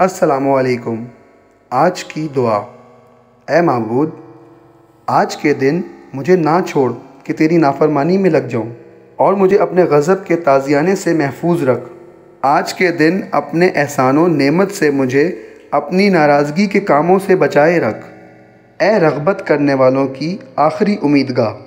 असलकुम आज की दुआ ए महबूद आज के दिन मुझे ना छोड़ कि तेरी नाफरमानी में लग जाऊँ और मुझे अपने गज़ब के ताज़ियाने से महफूज रख आज के दिन अपने एहसानों नेमत से मुझे अपनी नाराज़गी के कामों से बचाए रख ए रगबत करने वालों की आखिरी उम्मीदगा